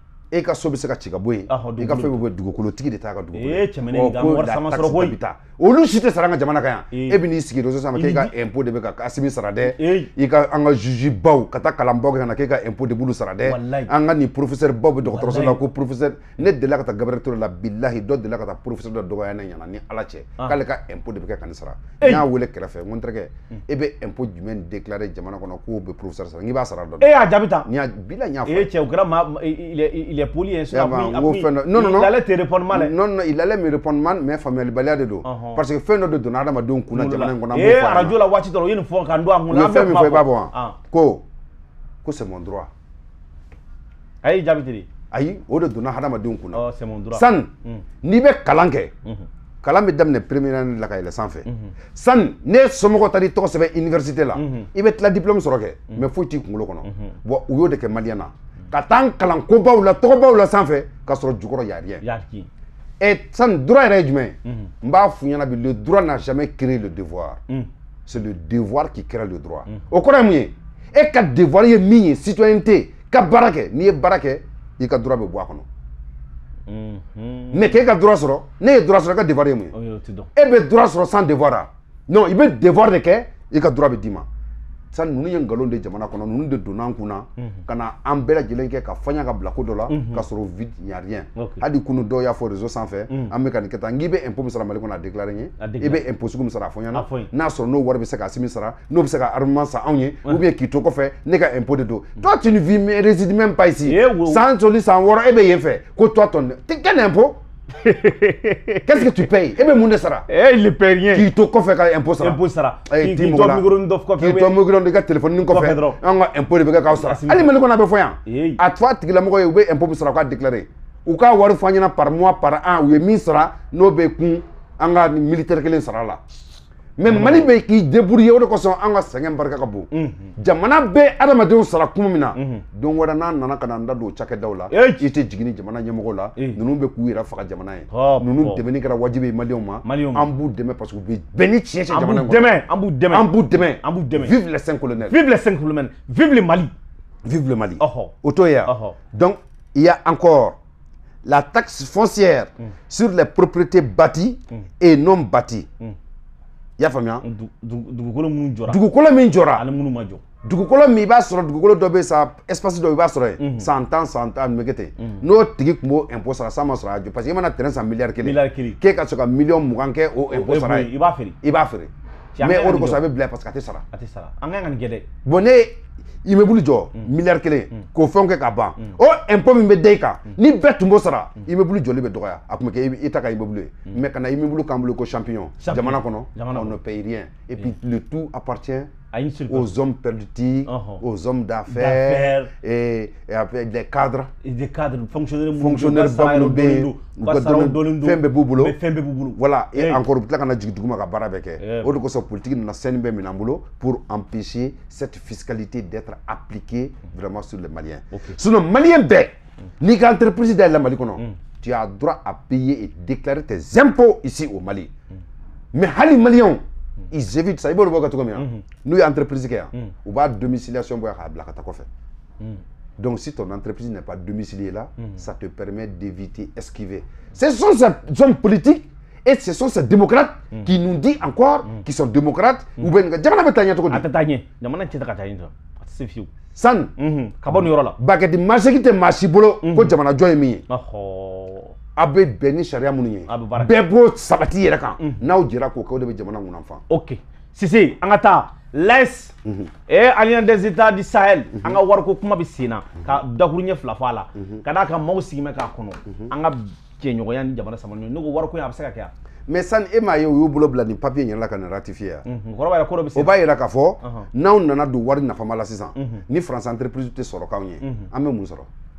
e ka so bɛ se ka ci e ka bɔ yen i ka fɛn bɛ bɔ dugukolotigi de t'a ka dugukolo taa olu si tɛ sara an jamana kaya yan eh. e bɛ n'i sigi réseau sama k'e ka impôt de bɛ ka sarade, sara dɛ i ka an ka juge na k'e ka de bulu sara professeur la ne ka la bilahi dɔ delila ka professeur do doga ni ala cɛ ah. k'ale ka impôt de bɛ kɛ ka nin sara eh. nya wule wele fe n ko n terikɛ e bɛ impôt déclarer jamana kɔnɔ k'o be professeur sara n b'a sara dɔn e y'a jaabi ta n e est poli, il Non, non, non. Il allait te répondre mal. Hein. Non, non, il allait me répondre mal, mais famille balade de uh-huh. Parce que fait de donada kuna jamana ngona eh, radio la pas ah. Ko. Ko c'est mon droit. jabitiri. aïe ou de m'a Oh, c'est mon droit. San. Mm. Ni be kalan mm-hmm. kɛ. première année la ne yɛlɛ fait. Mm-hmm. San, ne somɔgɔ tari là il université là mm-hmm. il la diplôme sur ok mais faut t'i de quand on combat ou on la fait il n'y et droit le droit n'a jamais créé le devoir c'est le devoir qui crée le droit Au courant et devoir citoyenneté ka le n'i il y a droit de boire. mais droit de ne droit sɔrɔ e ka devoir oh, e droit sans devoir a non a devoir de droit de san ninnu ye nkalon de jamana kɔnɔ ninnu de donna an kunna ka na an bɛɛ lajɛlen kɛ ka faɲa ka bila ko dɔ la ka sɔrɔ vide y'a rien hali kunu dɔw y'a fɔ réseau sanfɛ an bɛ ka nin kɛ tan n k'i bɛ impôt min sara mali kɔnɔ a déclaré n ye i bɛ impôt sugu min sara a fɔ n ɲɛna n'a sɔrɔ n'o wari bɛ se ka simi sara n'o bɛ se ka armement san anw ye ou bien k'i to kɔfɛ ne ka impôt de don toi tu ne vis réside même pas ici eh san joli san wɔɔrɔ e bɛ yen fɛ ko toi ton quel impôt Qu'est-ce que tu payes Eh bien, mon sera. Eh, il ne paye rien. Qui te confère avec impôt sera. Impôt sera. Eh, qui toi micro nous coffre. Qui toi micro nous gars téléphone Qui te On a impôt de sera. Allez, maintenant qu'on a besoin. À toi, tu la moko oui impôt sera quoi déclarer Ou quoi waru fanyana par mois par an ou mis sera nos bécons. On militaire qui les sera là mais mali bɛ k'i débrouiller o de kosɔn an ka sɛgɛn barika ka bon jamana bɛ adamadenw sara kuma min na don wɛrɛ n'a nana ka na n da don cakɛdaw la i tɛ jigin ni jamana ɲɛmɔgɔ la ninnu bɛ k'u yɛrɛ faga jamana ye ninnu dɛmɛni kɛra wajibi ye maliyɛnw ma an b'u dɛmɛ parce que u bɛ bɛn ni tiɲɛ cɛ jamana in kɔnɔ an b'u dɛmɛ an b'u dɛmɛ an b'u dɛmɛ vive les cinq colonels vive les cinq colonels vive le Mali vive le Mali o t'o ye wa donc il y a encore la taxe foncière mm. sur les propriétés bâties mm. et non bâties mm. i y'a faamuya dugukolo minnu jɔra dugukolo min jɔra ani minnu ma jɔ dugukolo min i b'a sɔrɔ dugukolo dɔ bɛ sa espace dɔ i b'a sɔrɔ yen san tan san tan nin bɛ kɛ ten n'o tigi tun b'o impôt sara san ma sɔrɔ a jɔ parce que i mana tɛrɛn san miliyari kelen k'e ka sɔrɔ ka miliyɔn mugan kɛ o impôt e sara ye i b'a feere i b'a feere mais on de kosɔn a parce que a tɛ sara a tɛ sara an ka kan ka nin kɛ dɛ bon ne immeuble k'o fɛnw ka ban o impôt min bɛ da ni bɛɛ tun b'o sara hmm. immeuble ah, hmm. le bɛ dɔgɔya a tun bɛ kɛ i ta ka immeuble ye mais ka na immeuble k'an bolo ko champion jamana kɔnɔ on ne paye rien et hmm. puis le tout appartient Uh-huh. aux hommes politiques, uh -huh. aux hommes d'affaires et, et après des cadres. Et des cadres, fonctionnaires, fonctionnaires Bamloubé, Fembe Bouboulou. Voilà, et hey. encore, là, on a dit que nous avons avec eux. Au niveau politique, nous avons pour empêcher cette fiscalité d'être appliquée vraiment sur les Maliens. Okay. Sur les Maliens, mm. ni qu'entreprise d'elle, Mali, mm. tu as droit à payer et déclarer tes impôts ici au Mali. Mm. Mais, Hali Maliens, Mm-hmm. ils évitent ça i b'olu bɔ kɛ cogo min entreprise kɛ yan u b'a domiciliation bɔ yan k'a bila donc si ton entreprise n'est pas domiciliée là mm-hmm. ça te permet d'éviter esquiver ce sont ces hommes politiques et ce sont ces démocrates mm-hmm. qui nous disent encore qu'ils sont démocrates u bɛ nin kɛ jamana bɛ taa ɲɛ cogo di a pas taa ɲɛ jamana tɛ se ka taa ɲɛ a tɛ se fiyewu sani ne sais pas si bolo ko jamana a bɛ bɛn ni sariya minnu ye bɛɛ b'o sabati yɛrɛ kan n'aw jɛra k'o kɛ o de bɛ jamana ŋunafan ok sise an ka taa l'est eh alliance des etats du sahel an ka wariko kuma bɛ sen na ka dakuru ɲɛ fila fɔ a la ka d'a kan maaw sigi bɛ k'a kɔnɔ an ka jɛɲɔgɔnya ni jamana sama n'o wariko in a bɛ se ka kɛ wa mais sani e m'a ye u y'u bolo bila nin papier in yɛrɛ la ka nin ratifier yan o kɔrɔ b'a yira ko dɔ bɛ o b'a yira k'a fɔ n'anw nana don wari nafama la sisan ni france entreprise tɛ sɔrɔ k'anw ye an bɛ mun sɔrɔ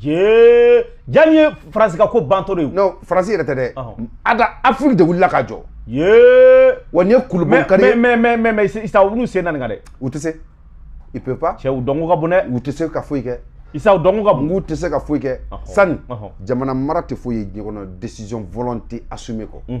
yee jani ye faransi ka ko bantɔ de ye. non faransi yɛrɛ tɛ dɛ ada afiriki de wulila ka jɔ. yee wa nin ye kulubali kari ye. mɛ mɛ mɛ mɛ isa olu sen na nin kan dɛ. u tɛ se i peut pas. cɛw dɔnko ka bon dɛ. u tɛ se ka foyi kɛ. isa dɔnko ka bon. n tɛ se ka foyi kɛ. sani jamana mara tɛ foyi ye diɲɛ kɔnɔ décision volonté assumée kɔ.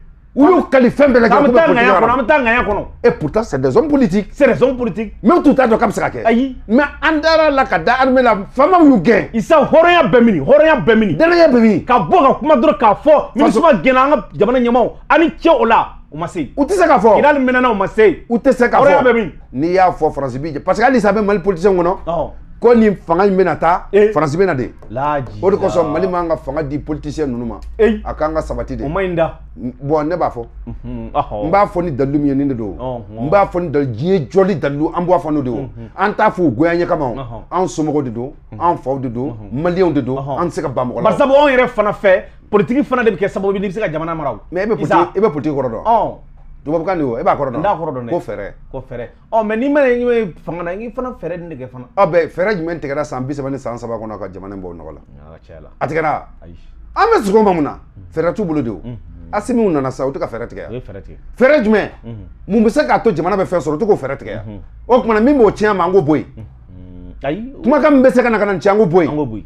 Oui, et pourtant c'est des hommes politiques c'est des hommes politiques Mais tout à l'heure, comme ça se mais Andara, la ka da armée la femme, ou gain. Il hɔrɔnya horreur min hɔrɔnya horreur min danaya bɛ min ka bɔ ka kuma dɔrɔn k'a fɔ minisima gɛnna an ani cɛ o la ou ma se se ka fɔ Il mɛnɛna se se n'i à parce qu'elle est sa a bɛ politicien ko nin fanga in bɛna taa eh. faransi bɛna de o de kosɔn mali man ka fanga di politisiyɛn ninnu ma eh. a k'an ka sabati de bɔn ne b'a fɔ n b'a fɔ ni dalilu min ye nin de don n b'a fɔ ni dalilu diɲɛ jɔli dalilu an b'a fɔ n'o de ye an t'a fɔ u goya ɲɛ kama o anw somɔgɔw de don anw faw de don maliyɛnw de don an tɛ se ka ban mɔgɔ la barisabu anw yɛrɛ fana fɛ politiki fana de bɛ kɛ sababu ye n'i bɛ se ka jamana mara o mɛ e bɛ politiki e bɛ politiki kɔrɔ dɔn tubabukan de wo e b'a kɔrɔ dɔn n t'a kɔrɔ dɔn dɛ ko fɛɛrɛ ko fɛɛrɛ ɔ mɛ n'i mana ɲɛ fanga na i fana fɛɛrɛ nin de kɛ fana. ɔ bɛn fɛɛrɛ jumɛn tigɛra san bi saba ni san saba kɔnɔ ka jamana in bɔ nɔgɔ la. a tiɲɛ la a tigɛra ayi an bɛ sigi o ma mun na mm. fɛɛrɛ t'u bolo de o mm. asimiw nana sa u tɛ ka fɛɛrɛ tigɛ yan u ye fɛɛrɛ tigɛ fɛɛrɛ jumɛn mm-hmm. mun bɛ se k'a to jamana bɛ fɛn sɔrɔ u tɛ k'o fɛɛrɛ tigɛ yan mm-hmm. o tuma na min b'o tiɲɛ ma an k'o bɔ yen mm-hmm. ayi kumakan min bɛ se ka na ka na nin tiɲɛ an k'o bɔ yen an k'o bɔ yen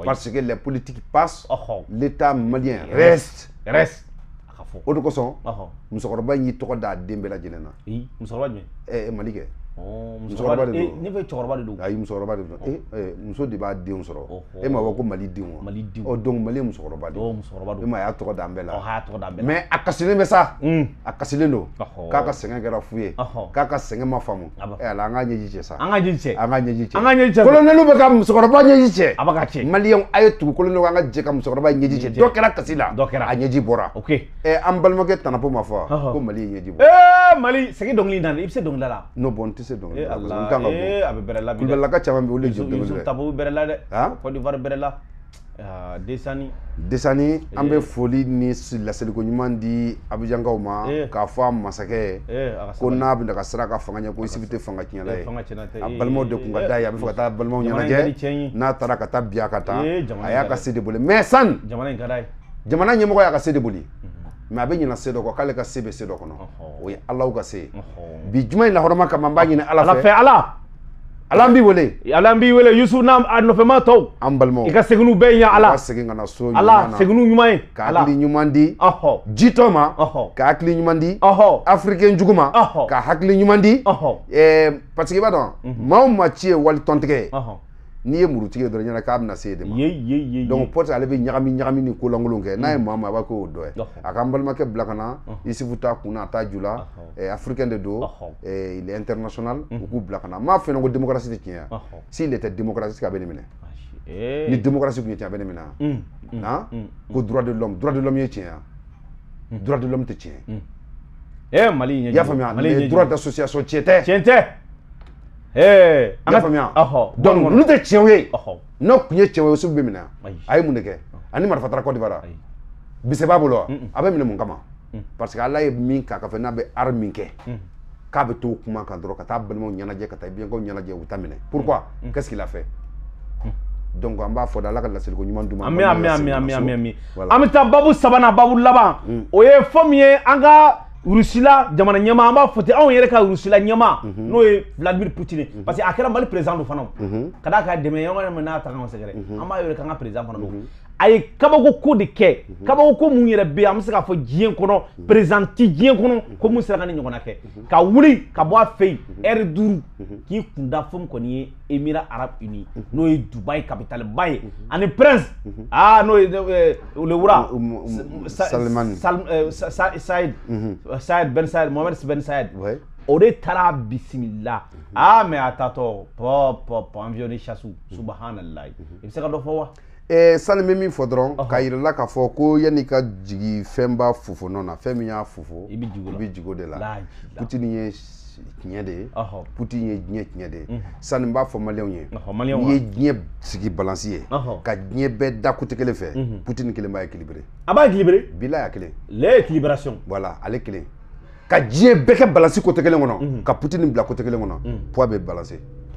oui. parce que les politiques passent oh, oh. l'état malien reste reste o de kosɔn musokɔrɔba in y'i tɔgɔ d'a den bɛɛ lajɛlen na musokɔrɔba jumɛn Eh, kɛ ne bɛ cɛkɔrɔba de don ayi musokɔrɔba de don oh. eh, eh, muso de b'a denw sɔrɔ oh, oh. e ma fɔ ko mali denw wa mali denw donc mali ye musokɔrɔba de ye musokɔrɔba don e ma y'a tɔgɔ da an bɛɛ la mais a kasilen bɛ sa hmm. a kasilen don k'a ka sɛgɛn kɛra fu ye k'a ka sɛgɛn ma faamu ɛ eh, ala an k'a ɲɛji cɛ sa an k'a ɲɛji cɛ an k'a ɲɛji cɛ an k'a ɲɛji cɛ kolonɛliw bɛ ka musokɔrɔba ɲɛji cɛ a bɛ ka cɛ maliyɛnw a ye tugu kolonɛliw an ka jɛ ka musokɔrɔba ɲɛji cɛ dɔ kɛra kasi la dɔ kɛra a ɲɛji bɔra ok ɛ an balimakɛ tanapo ma fɔ ko mali ye ɲɛji bɔ ee mali segin dɔnkili da i bɛ se dɔnkili da la n'o bɔn tɛ tɛ se dɔnkili la ka bɔ bɛ bɛrɛ la caman bɛ olu de jɔ dɔnkili dɛ la desani desani an bɛ foli ni laseliko ɲuman di abijankaw ma k'a fɔ a masakɛ ko n'a bɛna ka sira ka fanga ɲɛ ko isibi tɛ fanga tiɲɛla ye a balimaw de kun ka d'a ye a bɛ fɛ ka taa balimaw ɲɛnajɛ n'a taara ka taa bi a ka tan a y'a ka se de boli mɛ sani jamana ɲɛmɔgɔ y'a ka se de boli mɛ a bɛ ɲina se dɔ kɔ k'ale ka se bɛ se dɔ kɔnɔ o ye alaw ka se ye bi juma in lahɔrɔma kama n b'a ɲini ala fɛ ala fɛ ala ala n b'i wele ala n b'i wele yusu n'a a nɔfɛma tɔw an balimaw i ka seginiw bɛɛ ɲɛ ala segin ka na so ɲuman na ala seginiw ɲuman ye ka hakili ɲuman di jitɔ ma ka hakili ɲuman di afirikɛn jugu ma ka hakili ɲuman di ɛɛ parce que i b'a dɔn maa o maa ci ye wali tɔntigɛ ye n'i ye murutigi ye dɔrɔn i ɲɛna k'a bɛna se e de ma ye ye ye donc pɔte ale bɛ ɲagami ɲagami ni kolankolon kɛ n'a ye mm. maa o maa a b'a kɛ o dɔ ye a ka n balimakɛ bila ka na isufu t'a kun na a t'a ju la africain de don il est international u mm. k'u bila ka na n m'a f'i ɲɛna ko démocratie tɛ tiɲɛ ye s'il était démocratique a bɛ nin minɛ eh. ni démocratie tun ye tiɲɛ a bɛ nin minɛ han mm, ko droit de l'homme droit de l'homme ye tiɲɛ ye droit de l'homme tɛ tiɲɛ ye eh, mali ɲɛji i y'a faamuya droit d'association tiɲɛ tɛ tiɲɛ tɛ Hey, an tɛ ye. Bise bolo wa? A bɛ minɛ mun kama? Mm. Parce que Ala ye min k'a kɔfɛ n'a bɛ min kɛ. K'a bɛ t'o kuma kan ka taa balimaw ɲɛnajɛ ka taa ɲɛnajɛ u ta minɛ. Pourquoi? Mm. Mm. Qu'est-ce qu'il a fait? donc an b'a fɔ ala ka ɲuman an bɛ taa babu sabanan babu laban o ye fɛn min ye an ka rusila jamana ɲɛma an b'a fɔ ten anw yɛrɛ ka rusila ɲɛma mhm. n'o ye vladimir putine mhm. parce que a kɛra mali président do fana mhm. ka d'a ka dɛmɛ yɔrɔ yɔrɔ min n'a ta kan sɛgɛrɛ an b'a yɛrɛ k'an ka président fana do a ye kabako ko de kɛ kabako ko mun yɛrɛ bɛ an bɛ se k'a fɔ diɲɛ kɔnɔ perezanti diɲɛ kɔnɔ ko mun sera ka ni ɲɔgɔnna kɛ mhm. ka wuli ka bɔ a fɛ yen mhm. ɛri duuru mhm. k'i kunda fɛn kɔni ye emira arabu uni n'o ye dubayi kapitaliba ye ani prince aa ah, n'o ye lewura salimani sayid ben sayid mohamed ben sayid o de taara bisimila aa mɛ a tatɔ pɔpɔpɔ an fiyɛ ni sasiw subahana layi i bɛ se ka dɔ fɔ wa. Eh, sani bɛ min fɔ dɔrɔn uh -huh. ka k'a fɔ ko yanni ka jigi fɛnba fufu nɔ na fɛn min y'a fufu i bɛ jigo de la putini ye tiɲɛ de ye uh -huh. putin ye diɲɛ tiɲɛ de ye uh n b'a fɔ maliyɛnw ye n'i ye diɲɛ sigi balansi ye ka diɲɛ bɛɛ da kute kelen fɛ putini kelen b'a équilibré a b'a équilibré bila y'a kelen les équilibrations voilà ale kelen ka diɲɛ bɛɛ kɛ balansi kote kelen kɔnɔ ka putini bila kote kelen kɔnɔ poids bɛ balancer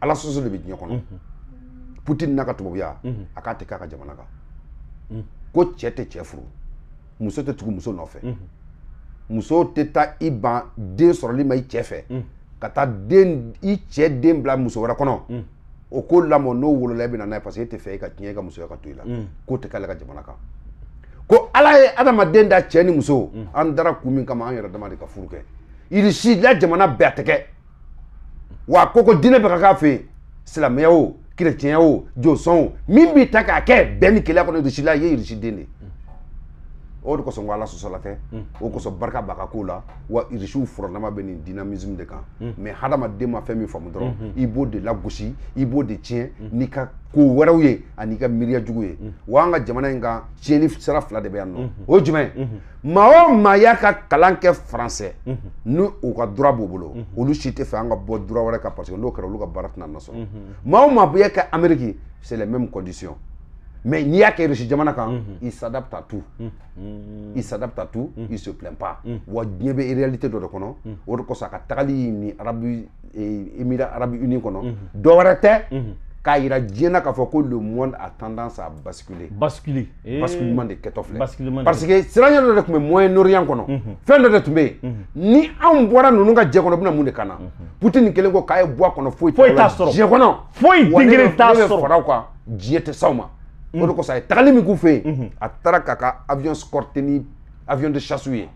ala soso le bidinyo kono putin naka tubu ya akate kaka jamana k'a ko chete tɛ muso te tugu muso nɔfɛ muso te ta i de den sɔrɔli ma i cɛ den i che den bla muso wɛrɛ kono o ko lamɔ n'o wolola le bɛ na n'a te fe e ka tiɲɛ ka muso ka tuila k'o te kala ka jamana ka ko ala ye den da cheni muso andara kumi kama an yɛrɛ dama de ka furu kɛ si la jamana bɛɛ wa ko ko diinɛ bɛ ka k'a fɛ yen silamɛya o kerecɛnya o jɔnsɔn o min b'i ta k'a kɛ bɛn ni kɛlɛ kɔnɔ irisi la i ye irisi den de ye o de kosɔn ko ala sɔsɔla tɛ hmm. o kosɔn barika b'a ka ko la wa irisiw furadama bɛ nin dinamisme de kan mɛ hmm. hadamaden ma fɛn min faamu dɔrɔn hmm. i b'o de lagosi i b'o de tiɲɛ n'i ka ko wɛrɛw ye ani i ka miiriya jugu ye wa an ka jamana in kan tiɲɛni sira fila de bɛ yan nɔ o jumɛn maa o maa y'a ka kalan kɛ faransɛ ni u ka dura b'u bolo olu si tɛ fɛ an ka bɔ dura wɛrɛ kan parce que n'o kɛra olu ka baara tɛna nɔ sɔrɔ maa o maa bɛ ka amɛriki c'est les mêmes conditions Mais il n'y a que Rishi Jamana quand mm -hmm. il s'adapte à tout. Mm -hmm. Il s'adapte à tout, mm -hmm. il ne se plaint pas. Mm-hmm. Wa a be réalité de kono, or mm-hmm. a saka tagali ni Arabu eh, Émirats arabe uni kono, do warate k'a yira diɲɛ na k'a fɔ ko le monde a tendance à basculer. basculer eh. basculement de kɛtɔ basculement de parce que siranya dɔ de tun bɛ moyen orient kɔnɔ. Mm -hmm. fɛn dɔ de tun bɛ yen. Mm -hmm. ni anw bɔra ninnu ka jɛ kɔnɔ mun de kan il y a un kelen ko temps. Il y a kɔnɔ foyi t'a sɔrɔ. foyi t'a sɔrɔ diɲɛ kɔnɔ. foyi den kelen t'a sɔrɔ wa ne bɛ fara On de kosɔn a ye tagali min k'u fɛ yen a taara k'a ka avion scorte ni avion de chasse ye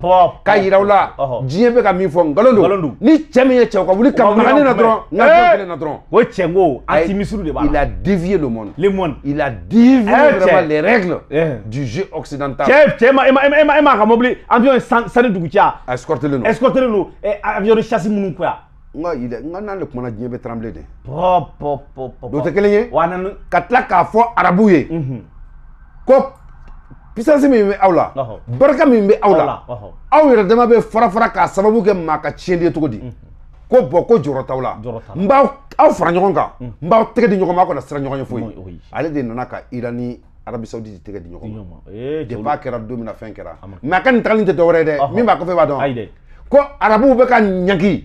k'a yira aw la diɲɛ bɛ ka min fɔ nkalon ni cɛ min ye cɛ o ka wuli ka maga ne na dɔrɔn na dɔrɔn o cɛ ko anti de b'a il a dévié le monde le monde il a dévié eh, vraiment les règles eh. du jeu occidental cɛ cɛ ma e ma e ma e ma e ma ka mobili avion ye sanni dugu cɛ a escorté len don escorté len eh, avion de chasse minnu nga yi dɛ nga n'ale kumana diɲɛ bɛ tremble de. pɔpɔpɔpɔ. o tɛ kelen ye. wa ka k'a fɔ arabu ye. Mhm. ko pisansi min bɛ awla, la. barika min bɛ aw la. dama bɛ fara fara k'a sababu kɛ maa ka tiɲɛli ye cogo di. ko ko jɔyɔrɔ t'aw aw fara ɲɔgɔn kan. n b'aw di ɲɔgɔn ma aw kana siran ɲɔgɔn ye foyi. ale de nana ka arabi saudi di ɲɔgɔn ma. depuis a kɛra don min na fɛn kɛra. mɛ a de nin tagali tɛ min b'a b'a ko arabu be ka nyaki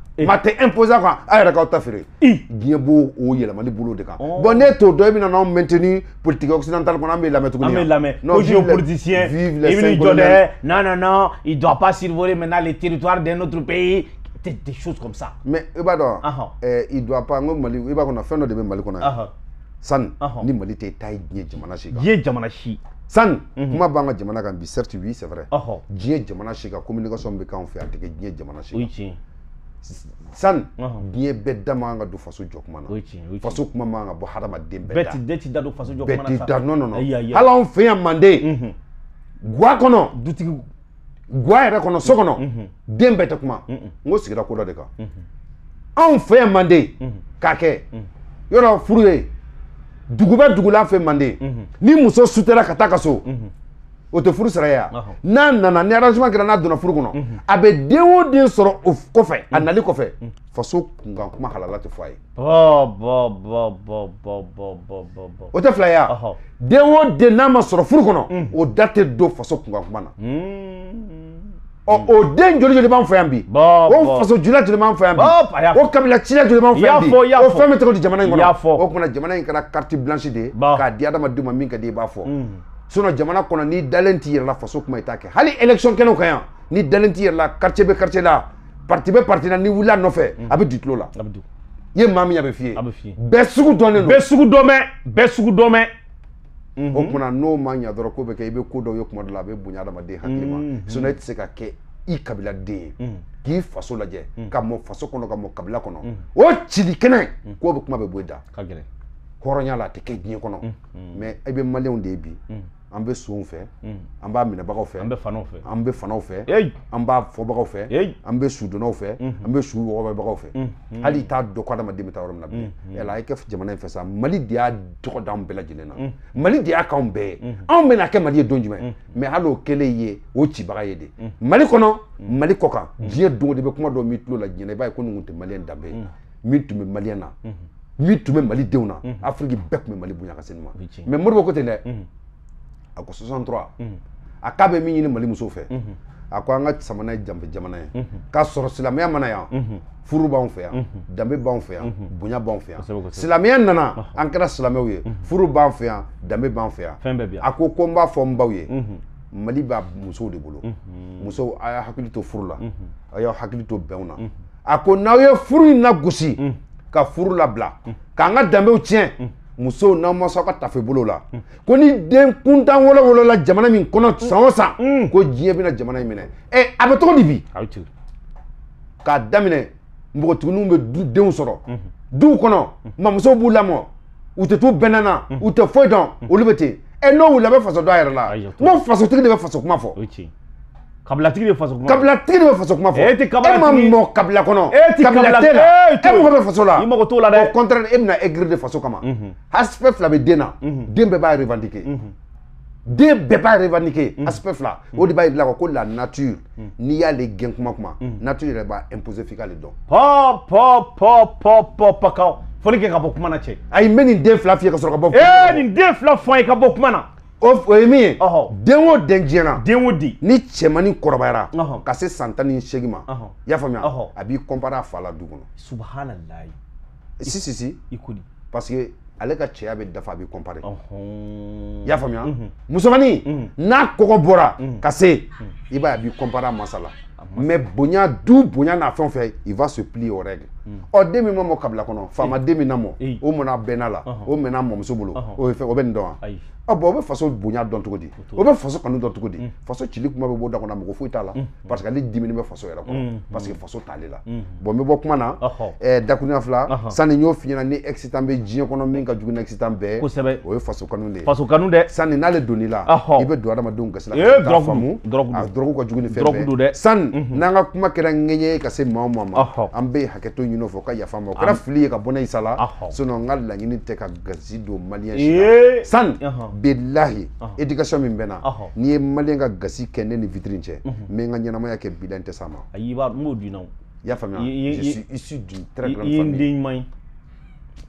maa eh. tɛ quoi ah oh, a yɛrɛ k'aw ta feere il b'o o yɛlɛmali bolo de kan bon n'e au dɔn e bɛna maintenu maintenir politique occidentale kɔnɔ an la main tuguni an bɛ lamɛn o géopoliticien ils bɛ n'i non non non il doit pas survoler maintenant les territoires d'un autre pays des, des choses comme ça mais pardon. b'a dɔn ɛɛ il doit pas n ko Mali i b'a kɔnɔ fɛn dɔ de même Mali qu'on a ah, ah. sani ah, ni Mali tɛ taa ye diɲɛ jamana si kan diɲɛ jamana si sani mhm. kuma bi certes oui c'est vrai diɲɛ jamana si communication bɛ k'anw fɛ yan a tɛ kɛ diɲɛ jamana sani diɲɛ bɛɛ da man ka don faso jɔ kuma na faso kuma man ka bɔ hadamaden bɛɛ da bɛɛ ti da don faso jɔ kuma na sa bɛɛ ti da nɔnɔ nɔ hali anw fɛ yan manden guwa kɔnɔ dutigi guwa yɛrɛ kɔnɔ so kɔnɔ den bɛɛ tɛ kuma n ko sigira ko dɔ de kan anw fɛ yan manden k'a kɛ yɔrɔ furu ye dugu bɛ dugu la fɛ manden ni muso sutera ka taa ka so o tɛ furu sara ye yan n'a nana ni arrangement kɛra n'a donna furu kɔnɔ a bɛ den o den sɔrɔ o kɔfɛ a nali kɔfɛ faso kunkan kuma halala tɛ fɔ a ye. o tɛ fila ye yan den o den n'a ma sɔrɔ furu kɔnɔ o da tɛ don faso kunkan kuma na. ɔ o den joli joli b'an fɛ yan bi o faso jula joli b'an fɛ yan bi o kabila ciya joli b'an fɛ yan bi o fɛn bɛ tɔgɔ di jamana in kɔnɔ o tuma jamana in kɛra carte blanche de ye k'a di adamadenw ma min sinɔ jamana kɔnɔ n'i dalen t'i yɛrɛ la faso kuma i t'a kɛ hali election kɛnɛw kan yan n'i dalen t'i yɛrɛ la quartier bɛ quartier la parti bɛ parti mm. la n'i wulila nɔfɛ a bɛ du tulo la i ye maa min ye a bɛ f'i ye bɛɛ sugu dɔnnen don bɛɛ sugu dɔn bɛ bɛɛ sugu dɔn bɛ o kumana n'o ma ɲa dɔrɔn ko bɛ kɛ i bɛ ko dɔw ye kuma dɔ la a bɛ bonya adamaden hakili ma sinɔ e tɛ se ka kɛ i kabila den ye mm-hmm. k'i faso lajɛ mm-hmm. ka mɔ faso kɔnɔ ka mɔ kabila kɔnɔ mm-hmm. o cili kɛnɛ k'o bɛ kuma bɛ bɔ i da hɔrɔnya la a tɛ kɛ diɲɛ kɔnɔ mɛ i bɛ maliyɛnw de ye bi an bɛ sow fɛ hmm. an b'a minɛbagaw fɛ an bɛ fanaw fɛ an b'a fɔbagaw fɛ an bɛ sudonnaw fɛ hmm. an bɛ su wɔgɔbɛbagaw fɛ hmm. hali i t'a ko adamaden bɛ taa yɔrɔ min na bilen yala i kɛ jamana in sa mali de y'a tɔgɔ d'anw bɛɛ mali de y'a k'anw bɛɛ ye anw bɛna kɛ mali ye don jumɛn mɛ hali o kɛlen ye o cibaga ye de mali kɔnɔ mali kɔ kan diɲɛ don de bɛ kuma dɔ min ko na Mhm. Mhm. a mhm. ko 63 a k'a bɛ min ɲini mali musow fɛ a ko an ka samana ye janbe jamana ye k'a sɔrɔ silamɛya mana yan furu b'anw fɛ yan danbe b'anw fɛ yan bonya b'anw fɛ yan silamɛya nana an kɛra silamɛw ye furu b'an fɛ yan danbe b'an fɛ yan a ko ko n b'a fɔ n baw ye mali b'a musow de bolo musow a y'a hakili to furu la a y'aw hakili to bɛnw na a ko n'aw ye furu in lagosi ka furu labila k'an ka danbew tiɲɛ musow n'aw mansaw ka tafe bolo la ko ni den kuntan wolo wolola jamana min kɔnɔ san o san mm. ko diɲɛ bɛna jamana in minɛ ɛ a bɛ cogo di bi k'a daminɛ npogotigininw bɛ du denw sɔrɔ duw kɔnɔ mamusow b'u lamɔ u tɛ t'u bɛnna na u tɛ foyi dɔn olu bɛ ten ɛ n'o wulila a bɛ faso dɔ a yɛrɛ la n ko fasotigi de bɛ faso kuma fɔ kabilatigi eh, eh, eh, de faso mhm. la la nature mhm. n'i mhm. nature o ye min ye den o den diɲɛna den o den ni cɛmanin kɔrɔbayara ka se san tan ni seegin ma i y'a faamuya a b'i kɔnpara a fa la du kɔnɔ. subahana eh, si si si i ko di. parce que ale ka cɛya bɛ dafa a bɛ kɔnpare. i y'a faamuya musomanin n'a kɔgɔ bɔra ka se i b'a ye a b'i kɔnpare a masa la mɛ bonya du bonya n'a fɛn o fɛn il va se plier aux règles ɔ den min ma mɔ kabila kɔnɔ faama den min na mɔ o mɔna bɛnna la o mɛnna mɔmuso bolo o bɛ nin dɔn wa Ah, mm. a bɔn o bɛ faso bonya dɔn cogo di o bɛ faso kanu dɔn cogo di faso cili kuma bɛ bɔ da kɔnɔ mɔgɔ foyi t'a la parce que ale dimini bɛ faso yɛrɛ kɔnɔ parce que faso t'ale la bɔn n bɛ bɔ kuma na ɛɛ dakuruya fila sanni n y'o f'i ɲɛna ni ɛkisitan bɛ diɲɛ kɔnɔ min ka jugu ni ɛkisitan bɛɛ kosɛbɛ o ye faso kanu de ye faso kanu dɛ sanni n'ale donn'i la i bɛ don adamadenw gasi la ka taa faamu a dɔrɔgu ka jugu ni fɛn bɛɛ dɔrɔgu don dɛ sanni n'an ka kuma kɛra ŋɛɲɛ ye ka se maa o maa ma an bɛ hakɛto ɲini o fɛ ka yafa n ma o kɛra fili ye ka bɔ ne in sa la sinɔn n ka laɲini tɛ ka gasi don maliyɛn si la sanni bilahi éducation min bɛ na n'i ye maliyɛn ka gasi kɛ ne ni vitiri cɛ mhm. n ka ɲɛnamaya kɛ bila tɛ s'a ma ayi b'a y'a faamuya je suis issu d'une très grande famille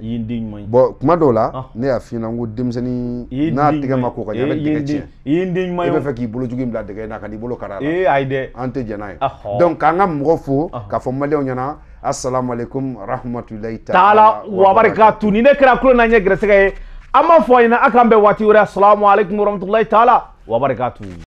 i ye n den ɲuman kuma dɔw la ne y'a f'i ɲɛna n ko denmisɛnnin n'a tɛgɛ ma ko ka ɲɛ a bɛ tɛgɛ tiɲɛ i ye n den ɲuman ye e fɛ k'i bolo jugu bila dɛgɛ na ka n'i bolo kar'a la ee ayi dɛ an tɛ jɛn ye donc k'an ka mɔgɔw fo k'a fɔ maliyɛnw ɲɛna assalamu alaikum rahmatulahi taala wa barakatu ni ne kɛra kulo na ɲɛ gɛrɛsɛgɛ ye an b'a fɔ a ɲɛna a k'an bɛn waati wɛrɛ assalamu alaikum warahmatulahi taala wabarakatuhu